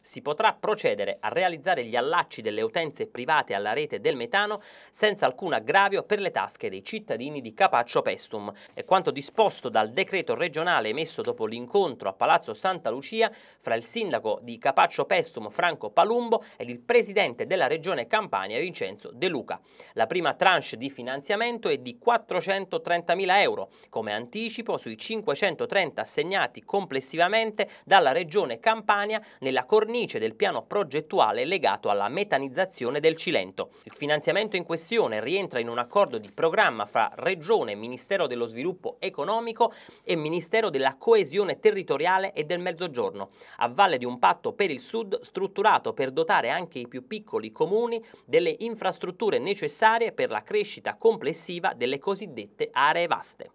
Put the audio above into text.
si potrà procedere a realizzare gli allacci delle utenze private alla rete del metano senza alcun aggravio per le tasche dei cittadini di Capaccio Pestum. È quanto disposto dal decreto regionale emesso dopo l'incontro a Palazzo Santa Lucia fra il sindaco di Capaccio Pestum Franco Palumbo ed il presidente della regione Campania Vincenzo De Luca. La prima tranche di finanziamento è di 430.000 euro, come anticipo sui 530 assegnati complessivamente dalla regione Campania nella cornice cornice del piano progettuale legato alla metanizzazione del Cilento. Il finanziamento in questione rientra in un accordo di programma fra Regione, Ministero dello Sviluppo Economico e Ministero della Coesione Territoriale e del Mezzogiorno, a valle di un patto per il Sud strutturato per dotare anche i più piccoli comuni delle infrastrutture necessarie per la crescita complessiva delle cosiddette aree vaste.